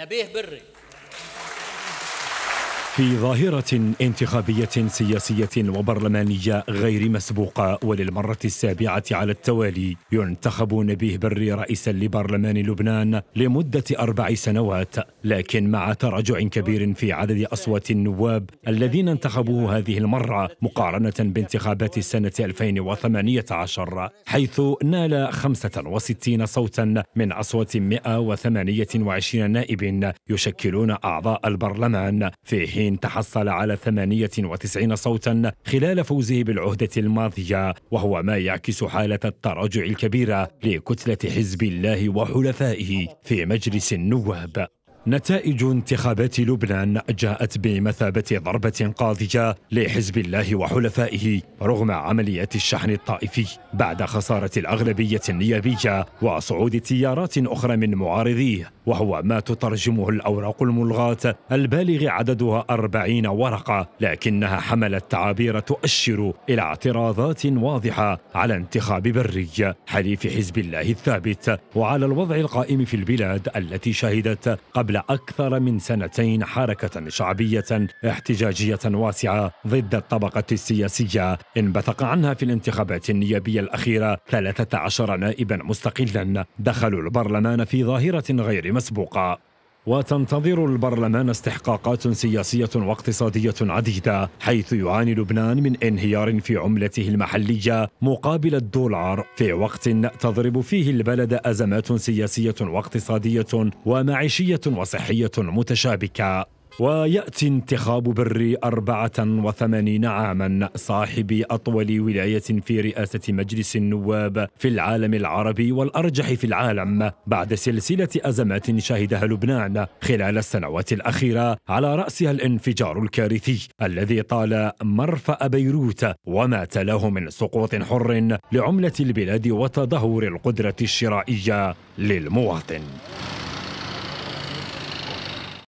نبيه بري في ظاهرة انتخابية سياسية وبرلمانية غير مسبوقة وللمرة السابعة على التوالي ينتخب نبيه بري رئيسا لبرلمان لبنان لمدة أربع سنوات لكن مع تراجع كبير في عدد أصوات النواب الذين انتخبوه هذه المرة مقارنة بانتخابات سنة 2018 حيث نال 65 صوتا من أصوات 128 نائب يشكلون أعضاء البرلمان في حين تحصل على 98 صوتا خلال فوزه بالعهدة الماضية وهو ما يعكس حالة التراجع الكبيرة لكتلة حزب الله وحلفائه في مجلس النواب نتائج انتخابات لبنان جاءت بمثابة ضربة قاضية لحزب الله وحلفائه رغم عمليات الشحن الطائفي بعد خسارة الأغلبية النيابية وصعود تيارات أخرى من معارضيه وهو ما تترجمه الأوراق الملغاة البالغ عددها أربعين ورقة لكنها حملت تعابير تؤشر إلى اعتراضات واضحة على انتخاب بري حليف حزب الله الثابت وعلى الوضع القائم في البلاد التي شهدت قبل قبل أكثر من سنتين حركة شعبية احتجاجية واسعة ضد الطبقة السياسية انبثق عنها في الانتخابات النيابية الأخيرة 13 نائبا مستقلا دخلوا البرلمان في ظاهرة غير مسبوقة وتنتظر البرلمان استحقاقات سياسية واقتصادية عديدة حيث يعاني لبنان من انهيار في عملته المحلية مقابل الدولار في وقت تضرب فيه البلد أزمات سياسية واقتصادية ومعيشية وصحية متشابكة ويأتي انتخاب بري 84 عاما صاحب أطول ولاية في رئاسة مجلس النواب في العالم العربي والأرجح في العالم بعد سلسلة أزمات شهدها لبنان خلال السنوات الأخيرة على رأسها الانفجار الكارثي الذي طال مرفأ بيروت وما تلاه من سقوط حر لعملة البلاد وتدهور القدرة الشرائية للمواطن